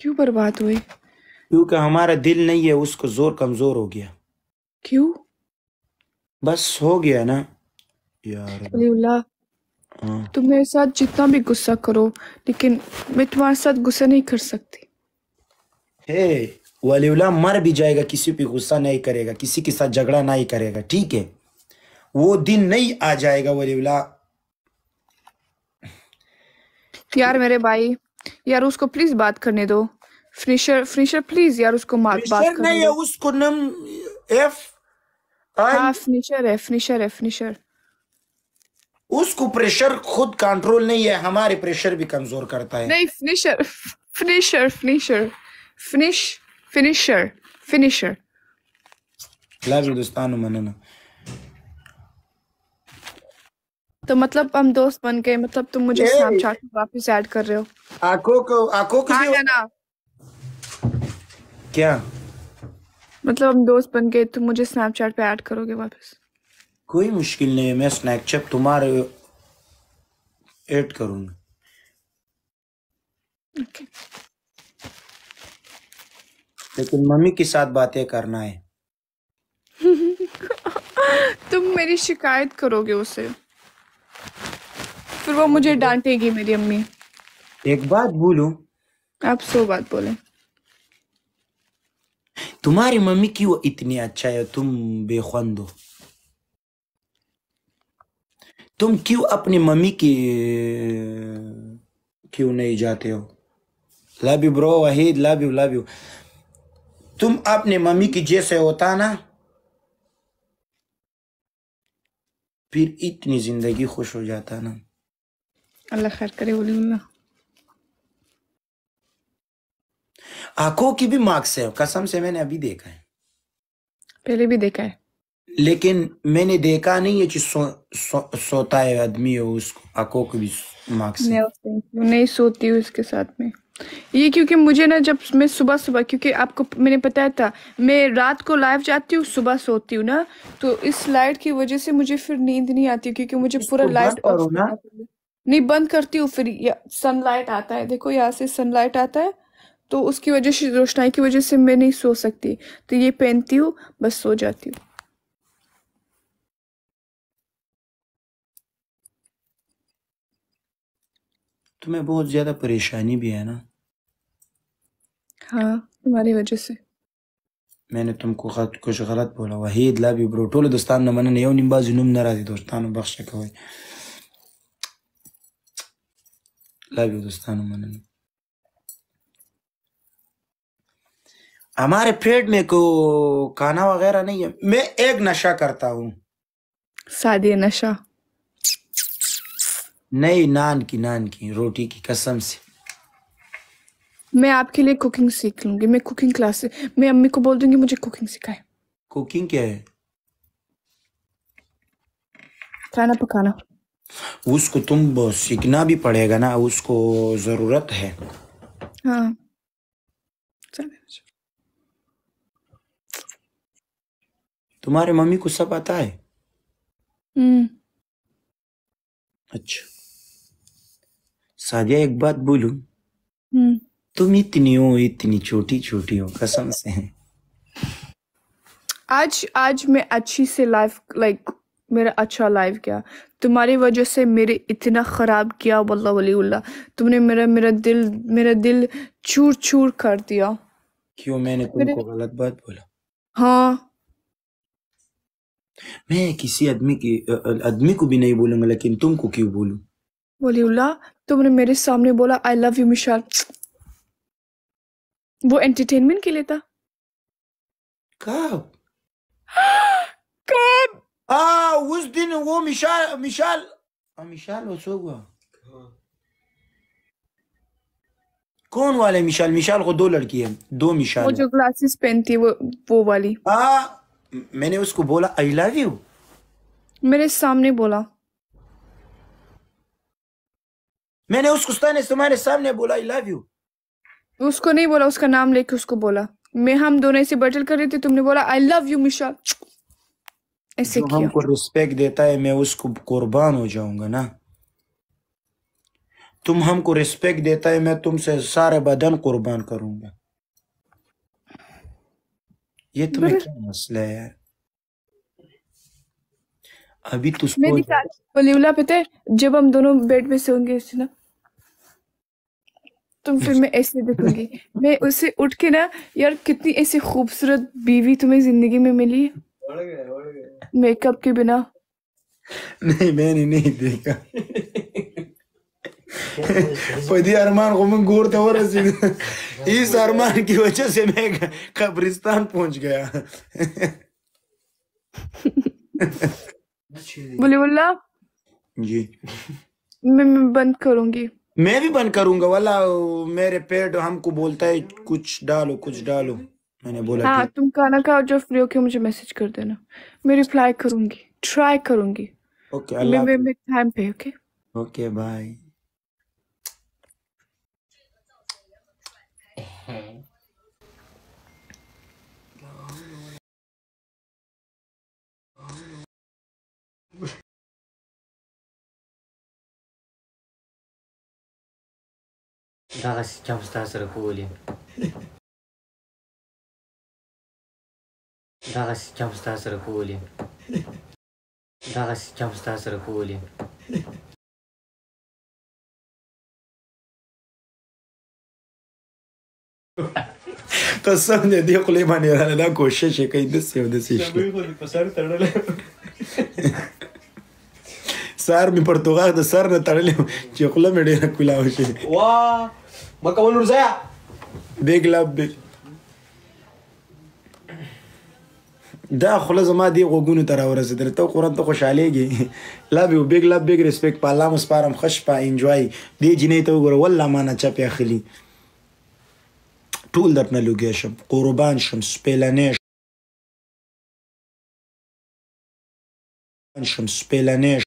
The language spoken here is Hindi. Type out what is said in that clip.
क्यों बर्बाद हुए क्योंकि हमारा दिल नहीं है उसको जोर कमजोर हो गया क्यों बस हो गया ना यार हाँ। तुम मेरे साथ जितना भी गुस्सा करो लेकिन मैं तुम्हारे साथ गुस्सा नहीं कर सकती हे वलीउल्लाह मर भी जाएगा किसी पे गुस्सा नहीं करेगा किसी के साथ झगड़ा नहीं करेगा ठीक है वो दिन नहीं आ जाएगा वलीउल्लाह यार मेरे भाई यार उसको प्लीज बात करने दो फिनिशर फिनिशर प्लीज यार उसको मार बात करने नहीं है उसको नम एफ हाँ फिनिशर है फिनिशर है फिनिशर उसको प्रेशर खुद कंट्रोल नहीं है हमारे प्रेशर भी कमजोर करता है नहीं finisher finisher finisher finish finisher finisher ला हिंदुस्तान मनना तो मतलब हम दोस्त बन गए मतलब तुम मुझे स्नैपचैट में वापस ऐड कर रहे हो आको को आको को हाँ ना क्या मतलब हम दोस्त बन गए तुम मुझे स्नैपचैट पे ऐड करोगे वापस कोई मुश्किल नहीं है मैं स्नैपचैट तुम्हारे ऐड करूंगा ओके लेकिन मम्मी के साथ बातें करना है तुम मेरी शिकायत करोगे उसे फिर वो मुझे डांटेगी मेरी अम्मी एक बात बोलू आप सो बात बोले तुम्हारी मम्मी क्यों इतनी अच्छा है तुम बेखुंद हो तुम क्यों अपनी मम्मी की क्यों नहीं जाते हो love you bro Waheed love you love you तुम अपने मम्मी की जैसे होता ना फिर इतनी जिंदगी खुश हो जाता ना अल्लाह खैर करे बोलूंगा आंखों की भी मार्क्स है कसम से मैंने अभी देखा है पहले भी देखा है लेकिन मैंने देखा नहीं है कि सो, सो, सोता है आदमी है उसको आंखों की भी मार्क्स नहीं सोती हूँ इसके साथ में ये क्योंकि मुझे ना जब मैं सुबह सुबह क्योंकि आपको मैंने बताया था मैं रात को लाइव जाती हूँ सुबह सोती हूँ ना तो इस लाइट की वजह से मुझे फिर नींद नहीं आती क्योंकि मुझे पूरा लाइट ऑफ नहीं बंद करती हूँ फिर सनलाइट आता है देखो यहाँ से सनलाइट आता है तो उसकी वजह से रोशनाई की वजह से मैं नहीं सो सकती तो ये पहनती हूँ बस सो जाती हूँ तुम्हें बहुत ज़्यादा परेशानी भी है ना हाँ तुम्हारी वजह से मैंने तुमको खत कुछ गलत बोला वही ला भी ब्रो टोले दोस्तान ने मन नहीं यो निंबाज जुनूम न दोस्तान बख्श कोई لا يوجد स्थान मनन हमारे पेट में को खाना वगैरह नहीं है मैं एक नशा करता हूँ सादे नशा नहीं नान की नान की रोटी की कसम से मैं आपके लिए कुकिंग सीख लूंगी मैं कुकिंग क्लास से मैं अम्मी को बोल दूंगी मुझे कुकिंग सिखाए कुकिंग क्या है खाना पकाना उसको तुम सीखना भी पड़ेगा ना उसको जरूरत है हाँ तुम्हारे मम्मी को सब आता है हम्म। अच्छा सादिया एक बात बोलू हम्म। तुम इतनी हो इतनी छोटी छोटी हो कसम से आज आज मैं अच्छी से लाइफ लाइक मेरा अच्छा लाइफ गया तुम्हारी वजह से मेरे इतना ख़राब किया वल्ला वली उल्ला तुमने मेरा मेरा दिल मेरा दिल चूर चूर कर दिया क्यों मैंने तुमको गलत बात बोला हाँ मैं किसी आदमी की आदमी को भी नहीं बोलूंगा लेकिन तुमको क्यों बोलूं वलीउल्ला तुमने मेरे सामने बोला आई लव यू मिशाल वो एंटरटेनमेंट के लिए था कब कब हाँ उस दिन वो मिशाल मिशाल मिशाल होगा कौन वाले मिशाल मिशाल को दो लड़की है दो मिशाल वो जो ग्लासेस पहनती है वो वो वाली आ ah, मैंने उसको बोला आई लव यू मेरे सामने बोला मैंने उसको तुम्हारे सामने बोला आई लव यू उसको नहीं बोला उसका नाम लेके उसको बोला मैं हम दोनों से बैटल कर रहे थे तुमने बोला आई लव यू मिशाल ऐसे जो हमको रिस्पेक्ट देता है मैं उसको कुर्बान हो जाऊंगा ना तुम हमको रिस्पेक्ट देता है मैं तुमसे सारे बदन कुर्बान करूंगा ये तुम्हें क्या मसला है यार अभी तुझको पता है जब हम दोनों बेड पे सोएंगे ना तुम फिर मैं ऐसे देखूंगी मैं उसे उठ के ना यार कितनी ऐसी खूबसूरत बीवी तुम्हें जिंदगी में मिली है मेकअप के बिना नहीं मैंने नहीं देखा पदी अरमान को मैं गोर था और इस अरमान की वजह से मैं कब्रिस्तान पहुंच गया बोले बोला जी मैं, मैं बंद करूंगी मैं भी बंद करूंगा वाला मेरे पेट हमको बोलता है कुछ डालो कुछ डालो मैंने बोला हाँ तुम खाना खाओ जब फ्री होके मुझे मैसेज कर देना मैं रिप्लाई करूंगी ट्राई करूंगी ओके अल्लाह मैं मैं टाइम पे ओके ओके बाय Да, сейчас там сразу хули. دغه سیستم ستا سره کولې دغه سیستم ستا سره کولې قسم دې دې خپلې باندې را نه کوشش کوي د سې او د سې شي سار می پرتګال د سر نه تړلې چې خپل مې ډېر کولاو شي وا مکه ونور ځه بیگ لب بیگ دا خوله زما دی غوګونو ته راورسېدل ته قرآن ته خوشحالېږي لاب یو بیګ لاب بیګ ریسپیکټ په الله مسپارم خوش په انجوای دې جینۍ ته وګوره والله ما نه چپې اخلي ټول درنه لوګی شم قربان شم سپېلنې شم سپېلنې